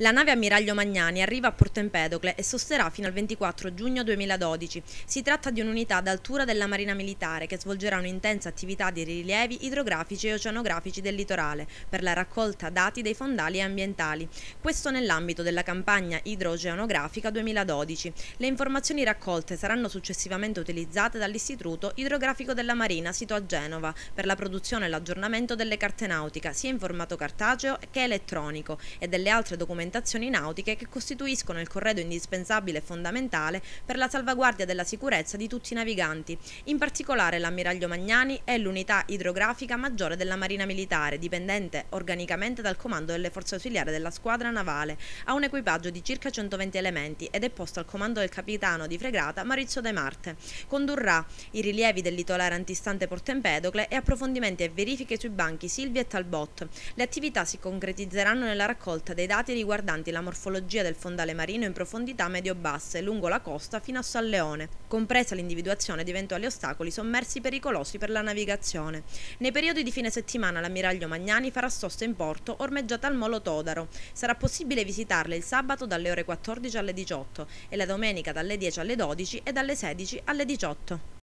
La nave Ammiraglio Magnani arriva a Porto Empedocle e sosterrà fino al 24 giugno 2012. Si tratta di un'unità d'altura della Marina Militare che svolgerà un'intensa attività di rilievi idrografici e oceanografici del litorale per la raccolta dati dei fondali e ambientali. Questo nell'ambito della campagna idrogeanografica 2012. Le informazioni raccolte saranno successivamente utilizzate dall'Istituto Idrografico della Marina sito a Genova per la produzione e l'aggiornamento delle carte nautiche sia in formato cartaceo che elettronico e delle altre documentazioni sperimentazioni nautiche che costituiscono il corredo indispensabile e fondamentale per la salvaguardia della sicurezza di tutti i naviganti. In particolare l'ammiraglio Magnani è l'unità idrografica maggiore della Marina Militare, dipendente organicamente dal comando delle forze ausiliari della squadra navale. Ha un equipaggio di circa 120 elementi ed è posto al comando del capitano di fregata Maurizio De Marte. Condurrà i rilievi del litorale antistante Porto Empedocle e approfondimenti e verifiche sui banchi Silvia e Talbot. Le attività si concretizzeranno nella raccolta dei dati riguardanti riguardanti la morfologia del fondale marino in profondità medio-basse lungo la costa fino a San Leone, compresa l'individuazione di eventuali ostacoli sommersi pericolosi per la navigazione. Nei periodi di fine settimana l'ammiraglio Magnani farà sosta in porto ormeggiata al Molo Todaro. Sarà possibile visitarle il sabato dalle ore 14 alle 18 e la domenica dalle 10 alle 12 e dalle 16 alle 18.